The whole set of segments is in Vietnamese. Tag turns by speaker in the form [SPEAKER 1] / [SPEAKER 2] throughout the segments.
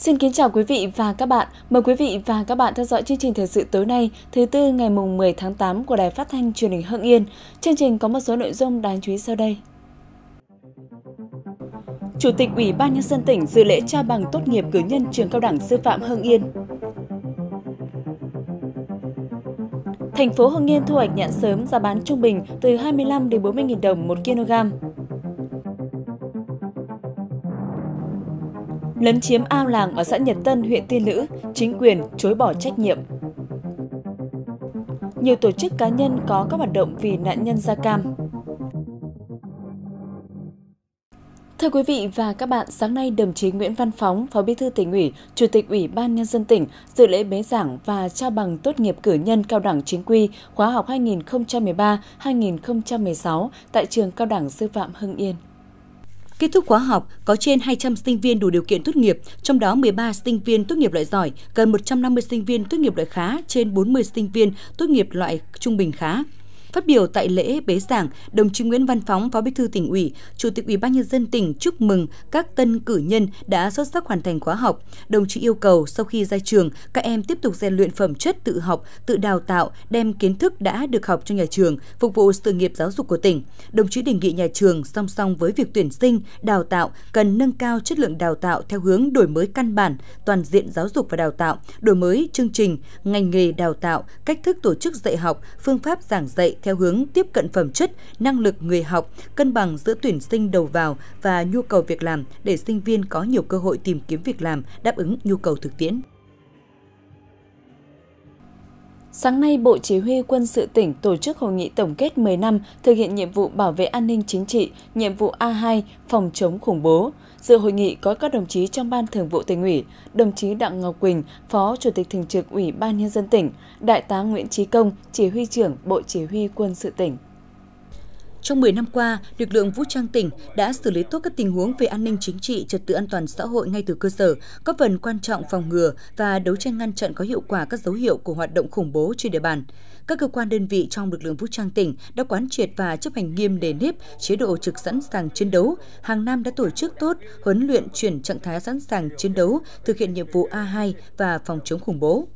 [SPEAKER 1] Xin kính chào quý vị và các bạn. Mời quý vị và các bạn theo dõi chương trình thời sự tối nay, thứ tư ngày mùng 10 tháng 8 của Đài Phát thanh Truyền hình Hưng Yên. Chương trình có một số nội dung đáng chú ý sau đây. Chủ tịch Ủy ban nhân dân tỉnh dự lễ trao bằng tốt nghiệp cử nhân trường Cao đẳng Sư phạm Hưng Yên. Thành phố Hưng Yên thu hoạch nhãn sớm giá bán trung bình từ 25 đến 40.000 đồng 1 kg. lấn chiếm ao làng ở xã Nhật Tân, huyện Tiên Lữ, chính quyền chối bỏ trách nhiệm. Nhiều tổ chức cá nhân có các hoạt động vì nạn nhân da cam. Thưa quý vị và các bạn, sáng nay đồng chí Nguyễn Văn Phóng, Phó Bí thư tỉnh ủy, Chủ tịch Ủy ban Nhân dân tỉnh dự lễ bế giảng và trao bằng tốt nghiệp cử nhân cao đẳng chính quy khóa học 2013-2016 tại trường Cao
[SPEAKER 2] đẳng Sư phạm Hưng Yên. Kết thúc khóa học, có trên 200 sinh viên đủ điều kiện tốt nghiệp, trong đó 13 sinh viên tốt nghiệp loại giỏi, gần 150 sinh viên tốt nghiệp loại khá, trên 40 sinh viên tốt nghiệp loại trung bình khá. Phát biểu tại lễ bế giảng, đồng chí Nguyễn Văn Phóng, Phó Bí thư tỉnh ủy, Chủ tịch Ủy ban nhân dân tỉnh chúc mừng các tân cử nhân đã xuất sắc hoàn thành khóa học. Đồng chí yêu cầu sau khi ra trường, các em tiếp tục rèn luyện phẩm chất tự học, tự đào tạo, đem kiến thức đã được học cho nhà trường, phục vụ sự nghiệp giáo dục của tỉnh. Đồng chí đề nghị nhà trường song song với việc tuyển sinh, đào tạo cần nâng cao chất lượng đào tạo theo hướng đổi mới căn bản, toàn diện giáo dục và đào tạo, đổi mới chương trình, ngành nghề đào tạo, cách thức tổ chức dạy học, phương pháp giảng dạy, theo hướng tiếp cận phẩm chất, năng lực người học, cân bằng giữa tuyển sinh đầu vào và nhu cầu việc làm để sinh viên có nhiều cơ hội tìm kiếm việc làm đáp ứng nhu cầu thực tiễn.
[SPEAKER 1] Sáng nay, Bộ Chỉ huy Quân sự tỉnh tổ chức hội nghị tổng kết 10 năm thực hiện nhiệm vụ bảo vệ an ninh chính trị, nhiệm vụ A2 phòng chống khủng bố. Dự hội nghị có các đồng chí trong Ban Thường vụ tỉnh ủy, đồng chí Đặng Ngọc Quỳnh, Phó Chủ tịch Thường trực Ủy ban Nhân dân tỉnh, Đại tá
[SPEAKER 2] Nguyễn Trí Công, Chỉ huy trưởng Bộ Chỉ huy Quân sự tỉnh. Trong 10 năm qua, lực lượng vũ trang tỉnh đã xử lý tốt các tình huống về an ninh chính trị, trật tự an toàn xã hội ngay từ cơ sở, góp phần quan trọng phòng ngừa và đấu tranh ngăn chặn có hiệu quả các dấu hiệu của hoạt động khủng bố trên địa bàn. Các cơ quan đơn vị trong lực lượng vũ trang tỉnh đã quán triệt và chấp hành nghiêm đề nếp chế độ trực sẵn sàng chiến đấu, hàng năm đã tổ chức tốt huấn luyện chuyển trạng thái sẵn sàng chiến đấu, thực hiện nhiệm vụ A2 và phòng chống khủng bố.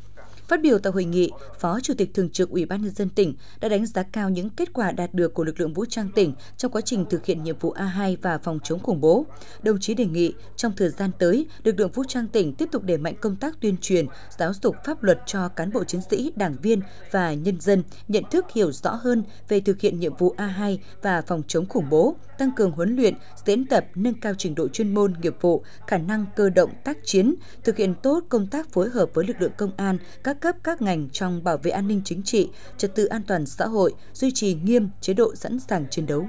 [SPEAKER 2] Phát biểu tại hội nghị, Phó Chủ tịch Thường trực Ủy ban Nhân dân tỉnh đã đánh giá cao những kết quả đạt được của lực lượng vũ trang tỉnh trong quá trình thực hiện nhiệm vụ A2 và phòng chống khủng bố. Đồng chí đề nghị trong thời gian tới, lực lượng vũ trang tỉnh tiếp tục đẩy mạnh công tác tuyên truyền, giáo dục pháp luật cho cán bộ chiến sĩ, đảng viên và nhân dân nhận thức hiểu rõ hơn về thực hiện nhiệm vụ A2 và phòng chống khủng bố, tăng cường huấn luyện, diễn tập nâng cao trình độ chuyên môn, nghiệp vụ, khả năng cơ động tác chiến, thực hiện tốt công tác phối hợp với lực lượng công an, các cấp các ngành trong bảo vệ an ninh chính trị, trật tự an toàn xã hội, duy trì nghiêm chế độ sẵn sàng chiến đấu.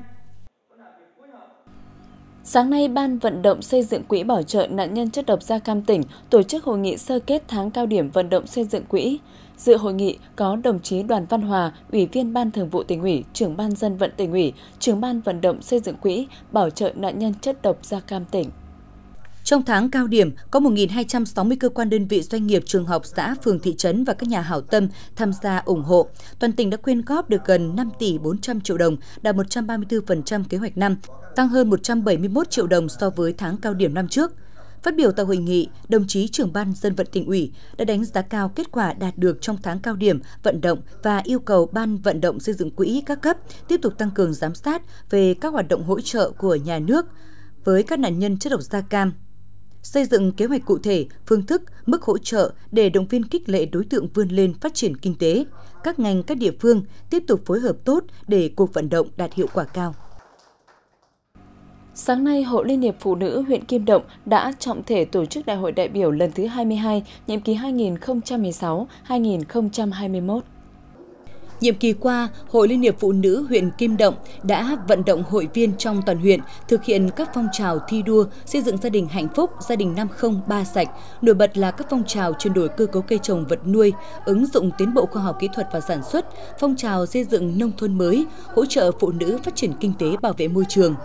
[SPEAKER 1] Sáng nay, Ban vận động xây dựng quỹ bảo trợ nạn nhân chất độc da cam tỉnh tổ chức hội nghị sơ kết tháng cao điểm vận động xây dựng quỹ. Dự hội nghị có đồng chí Đoàn Văn Hòa, Ủy viên Ban Thường vụ tỉnh ủy, trưởng ban dân vận tỉnh ủy, trưởng ban vận động
[SPEAKER 2] xây dựng quỹ bảo trợ nạn nhân chất độc da cam tỉnh. Trong tháng cao điểm, có 1.260 cơ quan đơn vị doanh nghiệp, trường học, xã, phường, thị trấn và các nhà hảo tâm tham gia ủng hộ. Toàn tỉnh đã quyên góp được gần 5 tỷ 400 triệu đồng, đạt 134% kế hoạch năm, tăng hơn 171 triệu đồng so với tháng cao điểm năm trước. Phát biểu tại hội nghị, đồng chí trưởng ban dân vận tỉnh ủy đã đánh giá cao kết quả đạt được trong tháng cao điểm vận động và yêu cầu ban vận động xây dựng quỹ các cấp tiếp tục tăng cường giám sát về các hoạt động hỗ trợ của nhà nước với các nạn nhân chất độc da cam, xây dựng kế hoạch cụ thể, phương thức, mức hỗ trợ để động viên kích lệ đối tượng vươn lên phát triển kinh tế. Các ngành, các địa phương tiếp tục phối hợp tốt để cuộc vận động đạt hiệu quả cao.
[SPEAKER 1] Sáng nay, Hội Liên hiệp Phụ nữ huyện Kim Động đã trọng thể tổ chức Đại hội đại biểu lần thứ 22, nhiệm kỳ 2016-2021.
[SPEAKER 2] Nhiệm kỳ qua, Hội Liên hiệp Phụ nữ huyện Kim Động đã vận động hội viên trong toàn huyện thực hiện các phong trào thi đua xây dựng gia đình hạnh phúc, gia đình năm không ba sạch, nổi bật là các phong trào chuyển đổi cơ cấu cây trồng vật nuôi, ứng dụng tiến bộ khoa học kỹ thuật và sản xuất, phong trào xây dựng nông thôn mới, hỗ trợ phụ nữ phát triển kinh tế bảo vệ môi trường.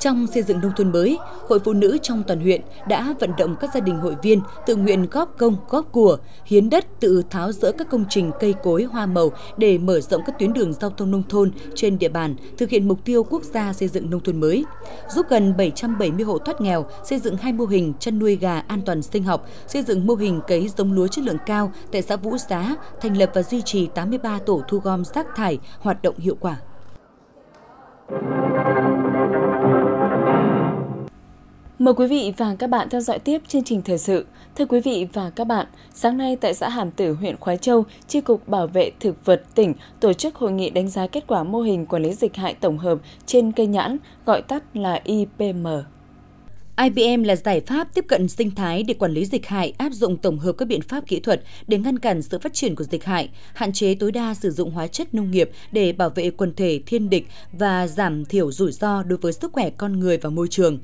[SPEAKER 2] Trong xây dựng nông thôn mới, Hội Phụ Nữ trong toàn huyện đã vận động các gia đình hội viên tự nguyện góp công, góp của, hiến đất tự tháo rỡ các công trình cây cối hoa màu để mở rộng các tuyến đường giao thông nông thôn trên địa bàn, thực hiện mục tiêu quốc gia xây dựng nông thôn mới, giúp gần 770 hộ thoát nghèo, xây dựng hai mô hình chăn nuôi gà an toàn sinh học, xây dựng mô hình cấy giống lúa chất lượng cao tại xã Vũ Xá, thành lập và duy trì 83 tổ thu gom rác thải hoạt động hiệu quả. Thank you.
[SPEAKER 1] Mời quý vị và các bạn theo dõi tiếp chương trình thời sự. Thưa quý vị và các bạn, sáng nay tại xã Hàm Tử, huyện Khói Châu, tri cục Bảo vệ Thực vật tỉnh tổ chức hội nghị đánh giá kết quả mô hình quản lý dịch hại tổng hợp trên cây nhãn,
[SPEAKER 2] gọi tắt là IPM. IBM là giải pháp tiếp cận sinh thái để quản lý dịch hại, áp dụng tổng hợp các biện pháp kỹ thuật để ngăn cản sự phát triển của dịch hại, hạn chế tối đa sử dụng hóa chất nông nghiệp để bảo vệ quần thể thiên địch và giảm thiểu rủi ro đối với sức khỏe con người và môi trường.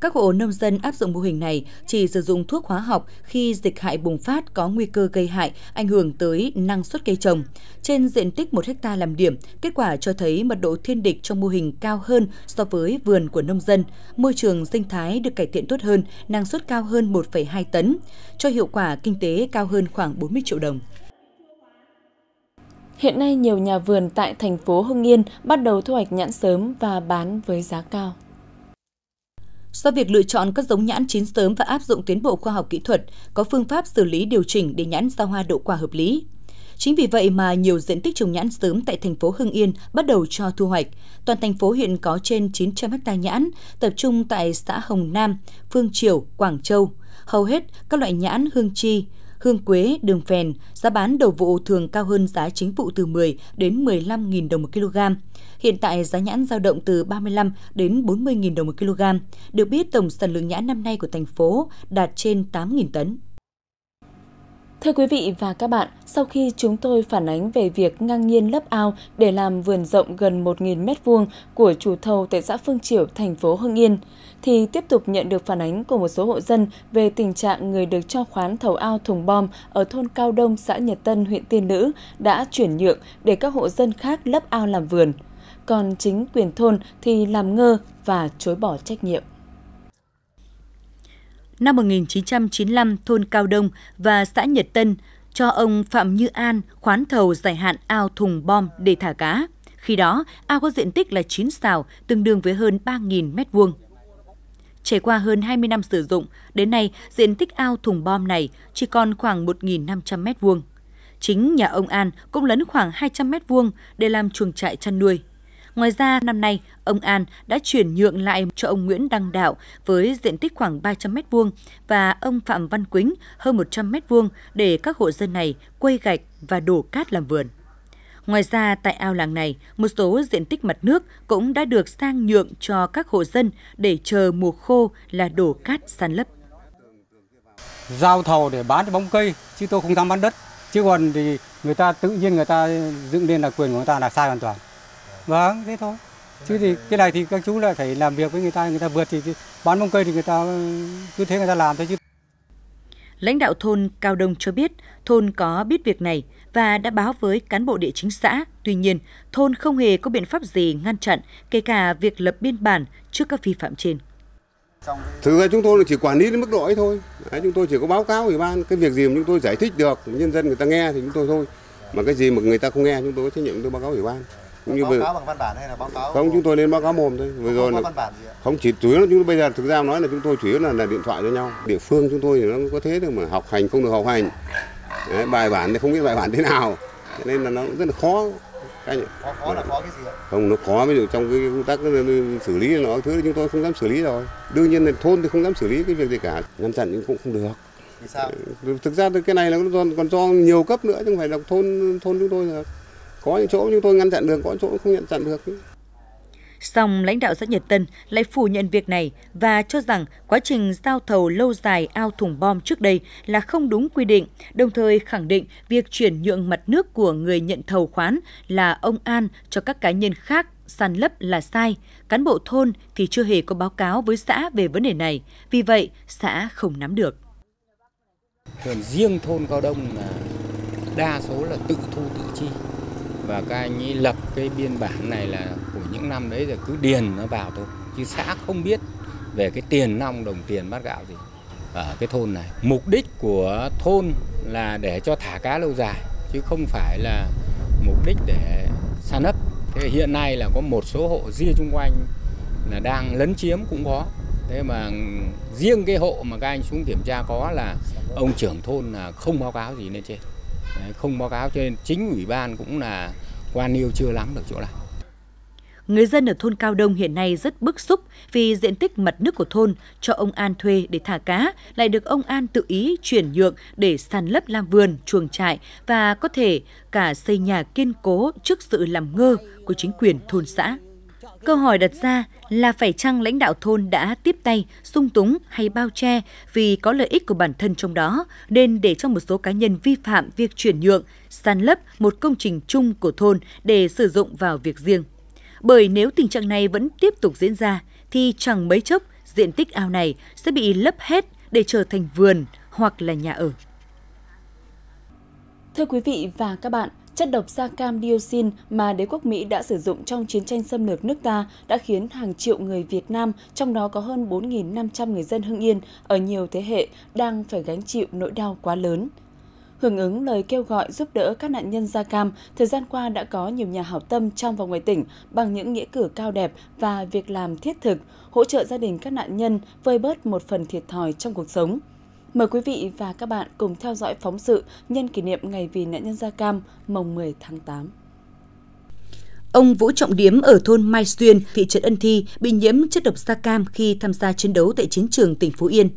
[SPEAKER 2] Các hộ nông dân áp dụng mô hình này chỉ sử dụng thuốc hóa học khi dịch hại bùng phát có nguy cơ gây hại, ảnh hưởng tới năng suất cây trồng. Trên diện tích 1 hecta làm điểm, kết quả cho thấy mật độ thiên địch trong mô hình cao hơn so với vườn của nông dân. Môi trường sinh thái được cải thiện tốt hơn, năng suất cao hơn 1,2 tấn, cho hiệu quả kinh tế cao hơn khoảng 40 triệu đồng.
[SPEAKER 1] Hiện nay nhiều nhà vườn tại thành phố Hưng Yên bắt đầu thu hoạch nhãn sớm và bán với
[SPEAKER 2] giá cao. Do việc lựa chọn các giống nhãn chín sớm và áp dụng tiến bộ khoa học kỹ thuật, có phương pháp xử lý điều chỉnh để nhãn ra hoa đậu quả hợp lý. Chính vì vậy mà nhiều diện tích trồng nhãn sớm tại thành phố Hưng Yên bắt đầu cho thu hoạch. Toàn thành phố hiện có trên 900 ha nhãn, tập trung tại xã Hồng Nam, Phương Triều, Quảng Châu. Hầu hết các loại nhãn hương chi, hương quế, đường phèn, giá bán đầu vụ thường cao hơn giá chính vụ từ 10 đến 15.000 đồng một kg. Hiện tại giá nhãn dao động từ 35 đến 40.000 đồng một kg. Được biết tổng sản lượng nhãn năm nay của thành phố đạt trên 8.000 tấn. Thưa quý vị và các bạn, sau khi chúng tôi phản ánh
[SPEAKER 1] về việc ngang nhiên lấp ao để làm vườn rộng gần 1.000 m2 của chủ thầu tại xã Phương Triểu, thành phố Hưng Yên, thì tiếp tục nhận được phản ánh của một số hộ dân về tình trạng người được cho khoán thầu ao thùng bom ở thôn Cao Đông, xã Nhật Tân, huyện Tiên Lữ đã chuyển nhượng để các hộ dân khác lấp ao làm vườn. Còn chính quyền thôn thì làm
[SPEAKER 2] ngơ và chối bỏ trách nhiệm. Năm 1995, thôn Cao Đông và xã Nhật Tân cho ông Phạm Như An khoán thầu dài hạn ao thùng bom để thả cá. Khi đó, ao có diện tích là 9 xào, tương đương với hơn 3.000 mét vuông. Trải qua hơn 20 năm sử dụng, đến nay diện tích ao thùng bom này chỉ còn khoảng 1.500 m2. Chính nhà ông An cũng lấn khoảng 200 m2 để làm chuồng trại chăn nuôi. Ngoài ra, năm nay, ông An đã chuyển nhượng lại cho ông Nguyễn Đăng Đạo với diện tích khoảng 300 m2 và ông Phạm Văn Quýnh hơn 100 m2 để các hộ dân này quây gạch và đổ cát làm vườn. Ngoài ra, tại ao làng này, một số diện tích mặt nước cũng đã được sang nhượng cho các hộ dân để chờ mùa khô là đổ cát san lấp.
[SPEAKER 1] Giao thầu để bán cho bóng cây, chứ tôi không dám bán đất. Chứ còn thì người ta tự nhiên người ta dựng lên là quyền của người ta là sai hoàn toàn. Vâng, thế thôi. Chứ thì cái này thì các chú lại phải làm việc với người ta, người ta vượt thì, thì bán bóng cây thì người ta cứ thế người ta làm thôi chứ.
[SPEAKER 2] Lãnh đạo thôn Cao Đông cho biết, thôn có biết việc này, và đã báo với cán bộ địa chính xã. Tuy nhiên, thôn không hề có biện pháp gì ngăn chặn, kể cả việc lập biên bản trước các vi phạm trên.
[SPEAKER 1] Thực ra chúng tôi chỉ quản lý đến mức độ ấy thôi. Đấy, chúng tôi chỉ có báo cáo ủy ban cái việc gì mà chúng tôi giải thích được nhân dân người ta nghe thì chúng tôi thôi. Mà cái gì mà người ta không nghe chúng tôi có trách nhiệm chúng tôi báo cáo ủy ban. Cũng như báo cáo bằng văn bản hay là báo cáo không chúng tôi nên báo cáo mồm thôi vừa rồi là không chỉ chủ yếu chúng tôi bây giờ thực ra nói là chúng tôi chủ yếu là là điện thoại cho nhau địa phương chúng tôi thì nó có thế được mà học hành không được học hành Đấy, bài bản thì không biết bài bản thế nào thế nên là nó rất là khó khó, khó là khó cái gì không nó khó ví dụ trong cái công tác xử lý nó thứ chúng tôi không dám xử lý rồi đương nhiên là thôn thì không dám xử lý cái việc gì cả ngăn chặn cũng không được vì sao thực ra cái này là còn còn do nhiều cấp nữa chứ không phải là thôn thôn chúng tôi được có những chỗ chúng tôi ngăn chặn được có những chỗ không ngăn chặn được
[SPEAKER 2] Song lãnh đạo xã Nhật Tân lại phủ nhận việc này và cho rằng quá trình giao thầu lâu dài ao thùng bom trước đây là không đúng quy định, đồng thời khẳng định việc chuyển nhượng mặt nước của người nhận thầu khoán là ông An cho các cá nhân khác sàn lấp là sai, cán bộ thôn thì chưa hề có báo cáo với xã về vấn đề này, vì vậy xã không nắm được.
[SPEAKER 1] Còn riêng thôn Cao Đông là đa số là tự thu tự chi, và các anh ấy lập cái biên bản này là của những năm đấy là cứ điền nó vào thôi chứ xã không biết về cái tiền nong đồng tiền bát gạo gì ở cái thôn này mục đích của thôn là để cho thả cá lâu dài chứ không phải là mục đích để san ấp thế hiện nay là có một số hộ riêng chung quanh là đang lấn chiếm cũng có thế mà riêng cái hộ mà các anh xuống kiểm tra có là ông trưởng thôn là không báo cáo gì lên trên không báo cáo cho nên chính ủy ban cũng là quan liêu chưa lắm được chỗ này.
[SPEAKER 2] Người dân ở thôn Cao Đông hiện nay rất bức xúc vì diện tích mặt nước của thôn cho ông An thuê để thả cá lại được ông An tự ý chuyển nhượng để sàn lấp làm vườn, chuồng trại và có thể cả xây nhà kiên cố trước sự làm ngơ của chính quyền thôn xã. Câu hỏi đặt ra là phải chăng lãnh đạo thôn đã tiếp tay, sung túng hay bao che vì có lợi ích của bản thân trong đó, nên để cho một số cá nhân vi phạm việc chuyển nhượng, san lấp một công trình chung của thôn để sử dụng vào việc riêng. Bởi nếu tình trạng này vẫn tiếp tục diễn ra, thì chẳng mấy chốc diện tích ao này sẽ bị lấp hết để trở thành vườn hoặc là nhà ở. Thưa quý vị và các bạn, Chất độc
[SPEAKER 1] da cam dioxin mà đế quốc Mỹ đã sử dụng trong chiến tranh xâm lược nước ta đã khiến hàng triệu người Việt Nam, trong đó có hơn 4.500 người dân Hưng Yên ở nhiều thế hệ đang phải gánh chịu nỗi đau quá lớn. Hưởng ứng lời kêu gọi giúp đỡ các nạn nhân da cam, thời gian qua đã có nhiều nhà hảo tâm trong và ngoài tỉnh bằng những nghĩa cử cao đẹp và việc làm thiết thực, hỗ trợ gia đình các nạn nhân vơi bớt một phần thiệt thòi trong cuộc sống. Mời quý vị và các bạn cùng theo dõi phóng sự nhân kỷ niệm Ngày vì nạn nhân da cam mồng 10 tháng
[SPEAKER 2] 8. Ông Vũ Trọng Điếm ở thôn Mai Xuyên, thị trấn Ân Thi bị nhiễm chất độc da cam khi tham gia chiến đấu tại chiến trường tỉnh Phú Yên.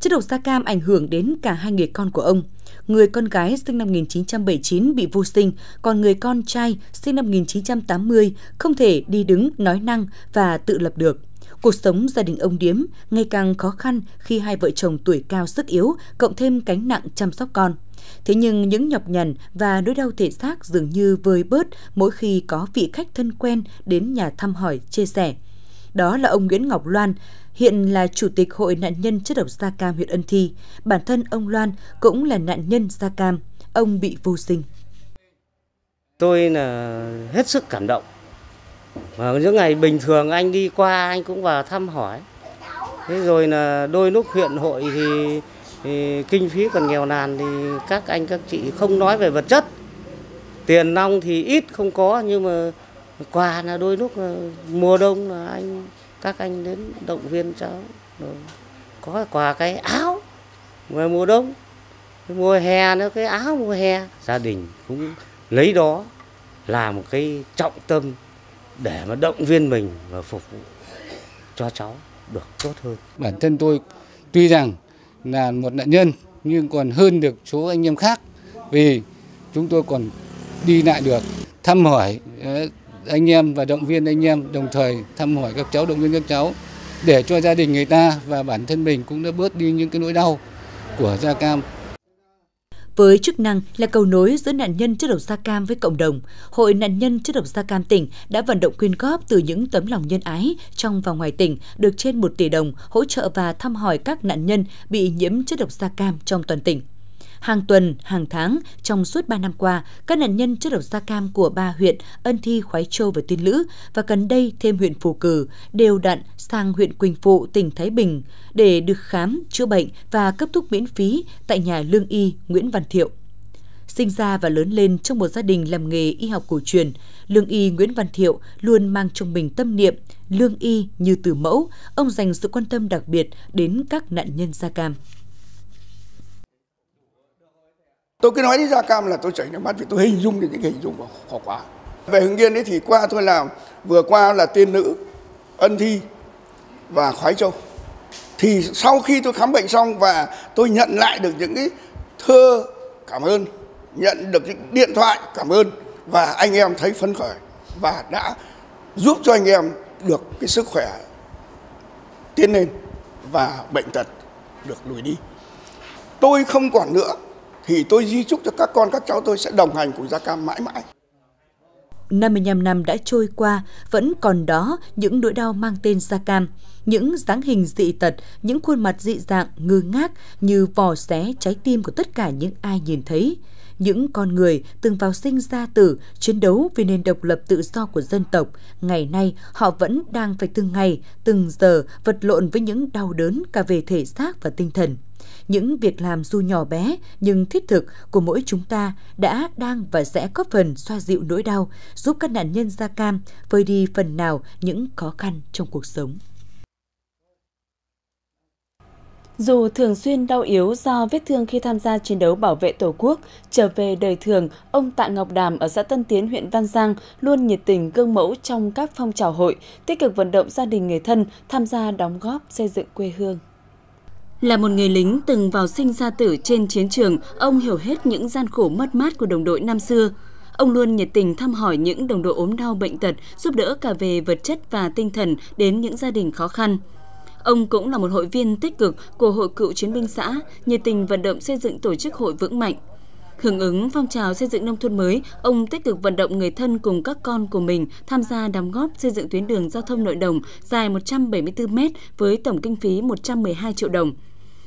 [SPEAKER 2] Chất độc da cam ảnh hưởng đến cả hai người con của ông. Người con gái sinh năm 1979 bị vô sinh, còn người con trai sinh năm 1980 không thể đi đứng, nói năng và tự lập được. Cuộc sống gia đình ông Điếm ngày càng khó khăn khi hai vợ chồng tuổi cao sức yếu, cộng thêm cánh nặng chăm sóc con. Thế nhưng những nhọc nhằn và nỗi đau thể xác dường như vơi bớt mỗi khi có vị khách thân quen đến nhà thăm hỏi, chia sẻ. Đó là ông Nguyễn Ngọc Loan, hiện là Chủ tịch Hội nạn nhân chất độc da cam huyện Ân Thi. Bản thân ông Loan cũng là nạn nhân da cam. Ông bị vô sinh.
[SPEAKER 1] Tôi là hết sức cảm động và những ngày bình thường anh đi qua anh cũng vào thăm hỏi. Thế rồi là đôi lúc huyện hội thì, thì kinh phí còn nghèo nàn thì các anh các chị không nói về vật chất. Tiền nong thì ít không có nhưng mà quà là đôi lúc là mùa đông là anh các anh đến động viên cháu rồi có quà cái áo mùa mùa đông mùa hè nữa cái áo mùa hè gia đình cũng lấy đó làm một cái trọng tâm để mà động viên mình và phục vụ cho cháu được tốt hơn. Bản thân tôi tuy rằng là một nạn nhân nhưng còn hơn được số anh em khác vì chúng tôi còn đi lại được thăm hỏi ờ, anh em và động viên anh em đồng thời thăm hỏi các cháu động viên các
[SPEAKER 2] cháu để cho gia đình người ta và bản thân mình cũng đã bớt đi những cái nỗi đau của da cam với chức năng là cầu nối giữa nạn nhân chất độc da cam với cộng đồng, Hội nạn nhân chất độc da cam tỉnh đã vận động quyên góp từ những tấm lòng nhân ái trong và ngoài tỉnh được trên 1 tỷ đồng hỗ trợ và thăm hỏi các nạn nhân bị nhiễm chất độc da cam trong toàn tỉnh. Hàng tuần, hàng tháng, trong suốt 3 năm qua, các nạn nhân chất độc da cam của ba huyện Ân Thi, Khoái Châu và Tiên Lữ và gần đây thêm huyện Phù Cử đều đặn sang huyện Quỳnh Phụ, tỉnh Thái Bình để được khám, chữa bệnh và cấp thuốc miễn phí tại nhà lương y Nguyễn Văn Thiệu. Sinh ra và lớn lên trong một gia đình làm nghề y học cổ truyền, lương y Nguyễn Văn Thiệu luôn mang trong mình tâm niệm lương y như từ mẫu, ông dành sự quan tâm đặc biệt đến các nạn nhân da cam
[SPEAKER 1] tôi cứ nói đến da cam là tôi chảy nước mắt vì tôi hình dung được những hình dung khó quá về hưng yên ấy thì qua tôi làm vừa qua là tiên nữ ân thi và khoái châu thì sau khi tôi khám bệnh xong và tôi nhận lại được những cái thơ cảm ơn nhận được những điện thoại cảm ơn và anh em thấy phấn khởi và đã giúp cho anh em được cái sức khỏe tiến lên và bệnh tật được lùi đi tôi không còn nữa thì tôi di chúc cho các con các cháu tôi sẽ đồng hành cùng Gia Cam mãi mãi.
[SPEAKER 2] 55 năm đã trôi qua, vẫn còn đó những nỗi đau mang tên Gia Cam, những dáng hình dị tật, những khuôn mặt dị dạng, ngư ngác như vò xé trái tim của tất cả những ai nhìn thấy. Những con người từng vào sinh ra tử, chiến đấu vì nền độc lập tự do của dân tộc, ngày nay họ vẫn đang phải từng ngày, từng giờ vật lộn với những đau đớn cả về thể xác và tinh thần những việc làm dù nhỏ bé nhưng thiết thực của mỗi chúng ta đã đang và sẽ góp phần xoa dịu nỗi đau, giúp các nạn nhân da cam vơi đi phần nào những khó khăn trong cuộc sống. Dù thường xuyên đau yếu do
[SPEAKER 1] vết thương khi tham gia chiến đấu bảo vệ Tổ quốc, trở về đời thường, ông Tạ Ngọc Đàm ở xã Tân Tiến, huyện Văn Giang luôn nhiệt tình gương mẫu trong các phong trào hội, tích cực vận động gia đình người thân tham gia đóng góp xây dựng quê hương. Là một người lính từng vào sinh ra tử trên chiến trường, ông hiểu hết những gian khổ mất mát của đồng đội năm xưa. Ông luôn nhiệt tình thăm hỏi những đồng đội ốm đau bệnh tật, giúp đỡ cả về vật chất và tinh thần đến những gia đình khó khăn. Ông cũng là một hội viên tích cực của Hội cựu chiến binh xã, nhiệt tình vận động xây dựng tổ chức hội vững mạnh. Hưởng ứng phong trào xây dựng nông thôn mới, ông tích cực vận động người thân cùng các con của mình tham gia đóng góp xây dựng tuyến đường giao thông nội đồng dài 174 m với tổng kinh phí 112 triệu đồng.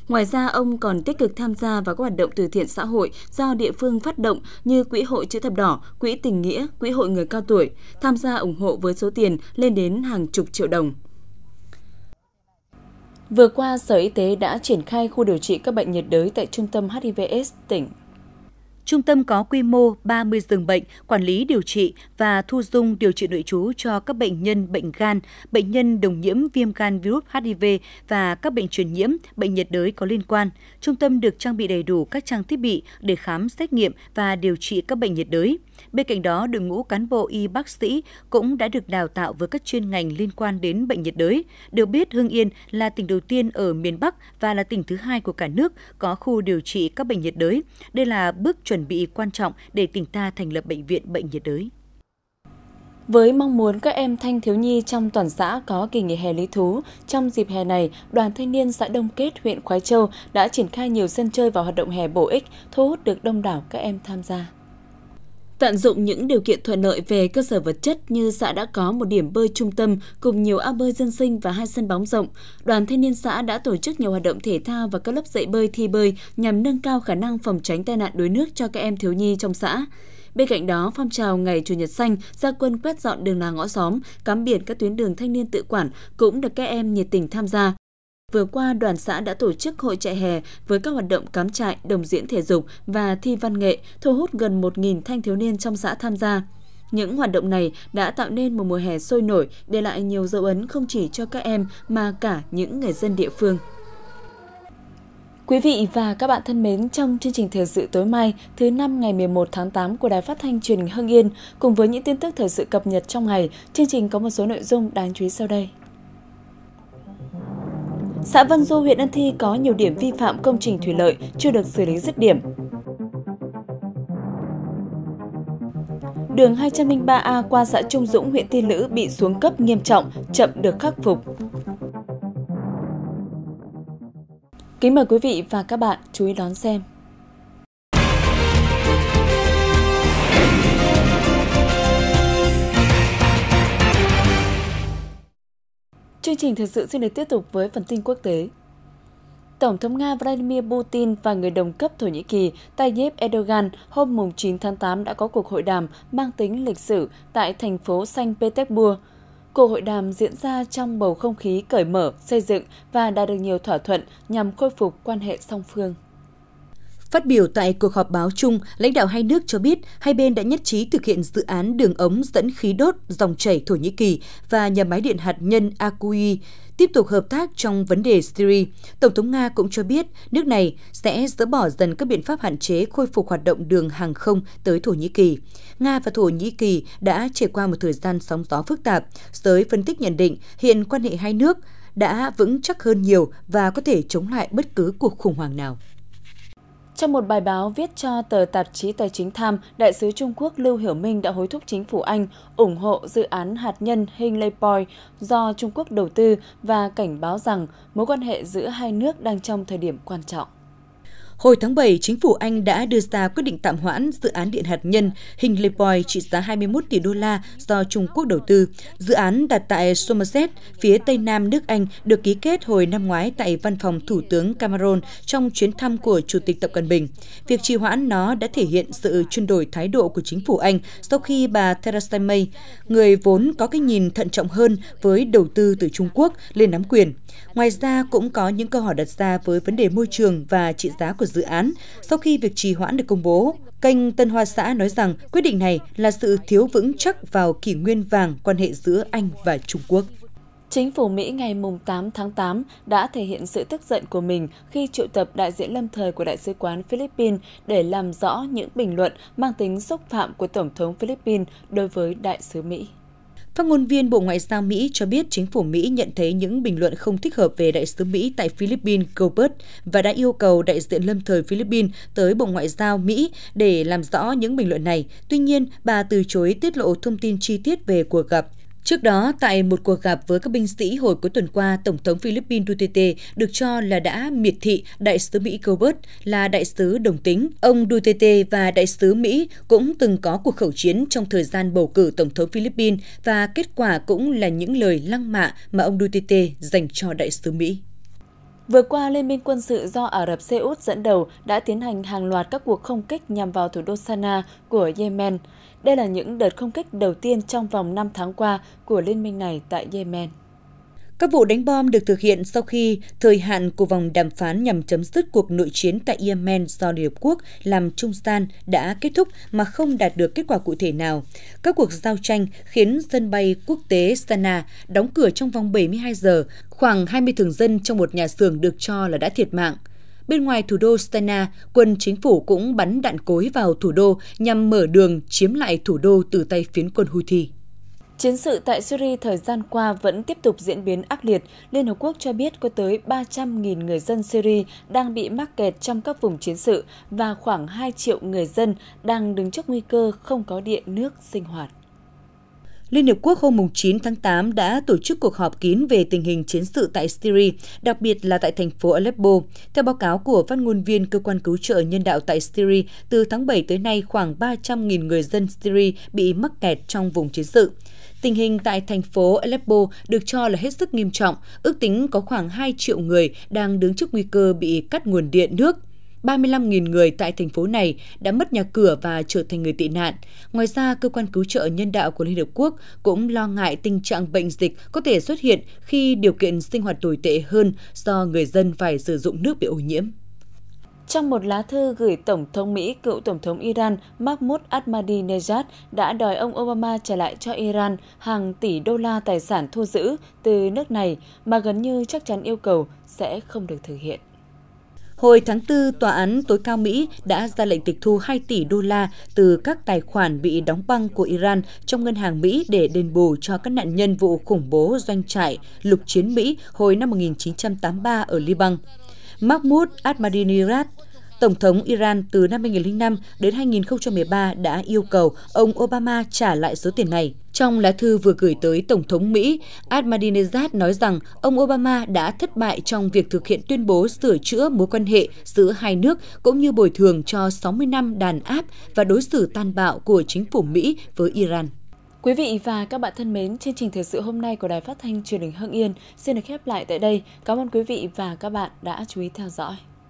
[SPEAKER 1] Ngoài ra, ông còn tích cực tham gia vào các hoạt động từ thiện xã hội do địa phương phát động như Quỹ hội chữ thập đỏ, Quỹ tình nghĩa, Quỹ hội người cao tuổi, tham gia ủng hộ với số tiền lên đến hàng chục triệu đồng. Vừa qua, Sở Y tế đã triển khai khu điều trị các bệnh nhiệt đới tại Trung
[SPEAKER 2] tâm HIVS tỉnh Trung tâm có quy mô 30 giường bệnh, quản lý điều trị và thu dung điều trị nội trú cho các bệnh nhân bệnh gan, bệnh nhân đồng nhiễm viêm gan virus HIV và các bệnh truyền nhiễm, bệnh nhiệt đới có liên quan. Trung tâm được trang bị đầy đủ các trang thiết bị để khám, xét nghiệm và điều trị các bệnh nhiệt đới. Bên cạnh đó, đội ngũ cán bộ y bác sĩ cũng đã được đào tạo với các chuyên ngành liên quan đến bệnh nhiệt đới. Được biết, Hưng Yên là tỉnh đầu tiên ở miền Bắc và là tỉnh thứ hai của cả nước có khu điều trị các bệnh nhiệt đới. Đây là bước chuẩn chuẩn bị quan trọng để tỉnh ta thành lập bệnh viện bệnh nhiệt
[SPEAKER 1] đới. Với mong muốn các em thanh thiếu nhi trong toàn xã có kỳ nghỉ hè lý thú, trong dịp hè này, Đoàn Thanh niên xã Đông Kết, huyện Khói Châu đã triển khai nhiều sân chơi và hoạt động hè bổ ích, thu hút được đông đảo các em tham gia. Tận dụng những điều kiện thuận lợi về cơ sở vật chất như xã đã có một điểm bơi trung tâm cùng nhiều ao bơi dân sinh và hai sân bóng rộng, đoàn thanh niên xã đã tổ chức nhiều hoạt động thể thao và các lớp dạy bơi thi bơi nhằm nâng cao khả năng phòng tránh tai nạn đuối nước cho các em thiếu nhi trong xã. Bên cạnh đó, phong trào Ngày Chủ nhật xanh, ra quân quét dọn đường làng ngõ xóm, cắm biển các tuyến đường thanh niên tự quản cũng được các em nhiệt tình tham gia. Vừa qua, đoàn xã đã tổ chức hội chạy hè với các hoạt động cắm trại, đồng diễn thể dục và thi văn nghệ, thu hút gần 1.000 thanh thiếu niên trong xã tham gia. Những hoạt động này đã tạo nên một mùa hè sôi nổi, để lại nhiều dấu ấn không chỉ cho các em mà cả những người dân địa phương. Quý vị và các bạn thân mến, trong chương trình thời sự tối mai, thứ năm ngày 11 tháng 8 của Đài Phát thanh Truyền hình Hưng Yên, cùng với những tin tức thời sự cập nhật trong ngày, chương trình có một số nội dung đáng chú ý sau đây xã Vân Du, huyện Ân Thi có nhiều điểm vi phạm công trình thủy lợi chưa được xử lý dứt điểm. Đường 203A qua xã Trung Dũng, huyện Tiên Lữ bị xuống cấp nghiêm trọng, chậm được khắc phục. Kính mời quý vị và các bạn chú ý đón xem. Chương trình thực sự xin được tiếp tục với phần tin quốc tế. Tổng thống Nga Vladimir Putin và người đồng cấp Thổ Nhĩ Kỳ Tayyip Erdogan hôm 9 tháng 8 đã có cuộc hội đàm mang tính lịch sử tại thành phố Saint Petersburg. Cuộc hội đàm diễn ra trong bầu không khí cởi mở, xây dựng và đạt được nhiều thỏa thuận nhằm khôi phục quan hệ song phương.
[SPEAKER 2] Phát biểu tại cuộc họp báo chung, lãnh đạo hai nước cho biết hai bên đã nhất trí thực hiện dự án đường ống dẫn khí đốt dòng chảy Thổ Nhĩ Kỳ và nhà máy điện hạt nhân Akui, tiếp tục hợp tác trong vấn đề Syria. Tổng thống Nga cũng cho biết nước này sẽ dỡ bỏ dần các biện pháp hạn chế khôi phục hoạt động đường hàng không tới Thổ Nhĩ Kỳ. Nga và Thổ Nhĩ Kỳ đã trải qua một thời gian sóng gió phức tạp. Giới phân tích nhận định hiện quan hệ hai nước đã vững chắc hơn nhiều và có thể chống lại bất cứ cuộc khủng hoảng nào.
[SPEAKER 1] Trong một bài báo viết cho tờ tạp chí Tài chính Tham, đại sứ Trung Quốc Lưu Hiểu Minh đã hối thúc chính phủ Anh ủng hộ dự án hạt nhân Hinley Point do Trung Quốc đầu tư
[SPEAKER 2] và cảnh báo rằng mối quan hệ giữa hai nước đang trong thời điểm quan trọng. Hồi tháng 7, chính phủ Anh đã đưa ra quyết định tạm hoãn dự án điện hạt nhân Hinkley trị giá 21 tỷ đô la do Trung Quốc đầu tư. Dự án đặt tại Somerset, phía tây nam nước Anh, được ký kết hồi năm ngoái tại văn phòng Thủ tướng Cameron trong chuyến thăm của Chủ tịch Tập Cận Bình. Việc trì hoãn nó đã thể hiện sự chuyển đổi thái độ của chính phủ Anh sau khi bà Theresa May, người vốn có cái nhìn thận trọng hơn với đầu tư từ Trung Quốc, lên nắm quyền. Ngoài ra, cũng có những câu hỏi đặt ra với vấn đề môi trường và trị giá của của dự án sau khi việc trì hoãn được công bố. Kênh Tân Hoa Xã nói rằng quyết định này là sự thiếu vững chắc vào kỷ nguyên vàng quan hệ giữa Anh và Trung Quốc. Chính phủ Mỹ ngày
[SPEAKER 1] 8 tháng 8 đã thể hiện sự tức giận của mình khi triệu tập đại diện lâm thời của Đại sứ quán Philippines để làm rõ những bình luận mang tính xúc phạm của Tổng thống Philippines
[SPEAKER 2] đối với Đại sứ Mỹ. Phát ngôn viên Bộ Ngoại giao Mỹ cho biết chính phủ Mỹ nhận thấy những bình luận không thích hợp về đại sứ Mỹ tại Philippines Gilbert và đã yêu cầu đại diện lâm thời Philippines tới Bộ Ngoại giao Mỹ để làm rõ những bình luận này. Tuy nhiên, bà từ chối tiết lộ thông tin chi tiết về cuộc gặp. Trước đó, tại một cuộc gặp với các binh sĩ hồi cuối tuần qua, Tổng thống Philippines Duterte được cho là đã miệt thị đại sứ Mỹ Colbert là đại sứ đồng tính. Ông Duterte và đại sứ Mỹ cũng từng có cuộc khẩu chiến trong thời gian bầu cử Tổng thống Philippines và kết quả cũng là những lời lăng mạ mà ông Duterte dành cho đại sứ Mỹ. Vừa qua, Liên minh quân sự do Ả Rập Xê Út dẫn đầu
[SPEAKER 1] đã tiến hành hàng loạt các cuộc không kích nhằm vào thủ đô Sana của Yemen. Đây là những đợt không kích đầu tiên trong vòng 5 tháng qua
[SPEAKER 2] của liên minh này tại Yemen. Các vụ đánh bom được thực hiện sau khi thời hạn của vòng đàm phán nhằm chấm dứt cuộc nội chiến tại Yemen do Liên Hợp Quốc làm trung gian đã kết thúc mà không đạt được kết quả cụ thể nào. Các cuộc giao tranh khiến sân bay quốc tế Sana đóng cửa trong vòng 72 giờ, khoảng 20 thường dân trong một nhà xưởng được cho là đã thiệt mạng. Bên ngoài thủ đô Stana, quân chính phủ cũng bắn đạn cối vào thủ đô nhằm mở đường chiếm lại thủ đô từ tay phiến quân Houthi.
[SPEAKER 1] Chiến sự tại Syria thời gian qua vẫn tiếp tục diễn biến ác liệt. Liên Hợp Quốc cho biết có tới 300.000 người dân Syria đang bị mắc kẹt trong các vùng chiến sự và khoảng 2 triệu người dân đang đứng trước nguy cơ không có điện nước sinh
[SPEAKER 2] hoạt. Liên Hiệp Quốc hôm 9 tháng 8 đã tổ chức cuộc họp kín về tình hình chiến sự tại Syria, đặc biệt là tại thành phố Aleppo. Theo báo cáo của phát ngôn viên Cơ quan Cứu trợ Nhân đạo tại Syria, từ tháng 7 tới nay khoảng 300.000 người dân Syria bị mắc kẹt trong vùng chiến sự. Tình hình tại thành phố Aleppo được cho là hết sức nghiêm trọng, ước tính có khoảng 2 triệu người đang đứng trước nguy cơ bị cắt nguồn điện nước. 35.000 người tại thành phố này đã mất nhà cửa và trở thành người tị nạn. Ngoài ra, cơ quan cứu trợ nhân đạo của Liên Hợp Quốc cũng lo ngại tình trạng bệnh dịch có thể xuất hiện khi điều kiện sinh hoạt tồi tệ hơn do người dân phải sử dụng nước bị ô nhiễm. Trong một
[SPEAKER 1] lá thư gửi Tổng thống Mỹ, cựu Tổng thống Iran Mahmoud Ahmadinejad đã đòi ông Obama trả lại cho Iran hàng tỷ đô la tài sản thu giữ từ nước này mà
[SPEAKER 2] gần như chắc chắn yêu cầu sẽ không được thực hiện. Hồi tháng 4, Tòa án tối cao Mỹ đã ra lệnh tịch thu 2 tỷ đô la từ các tài khoản bị đóng băng của Iran trong ngân hàng Mỹ để đền bù cho các nạn nhân vụ khủng bố doanh trại lục chiến Mỹ hồi năm 1983 ở Liban. Mahmoud Ahmadinejad, Tổng thống Iran từ năm 2005 đến 2013 đã yêu cầu ông Obama trả lại số tiền này. Trong lá thư vừa gửi tới Tổng thống Mỹ, Ahmadinejad nói rằng ông Obama đã thất bại trong việc thực hiện tuyên bố sửa chữa mối quan hệ giữa hai nước cũng như bồi thường cho 60 năm đàn áp và đối xử tàn bạo của chính phủ Mỹ với Iran.
[SPEAKER 1] Quý vị và các bạn thân mến, chương trình thời sự hôm nay của Đài Phát thanh Truyền hình Hưng Yên xin được khép lại tại đây. Cảm ơn quý vị và các bạn đã chú ý theo dõi.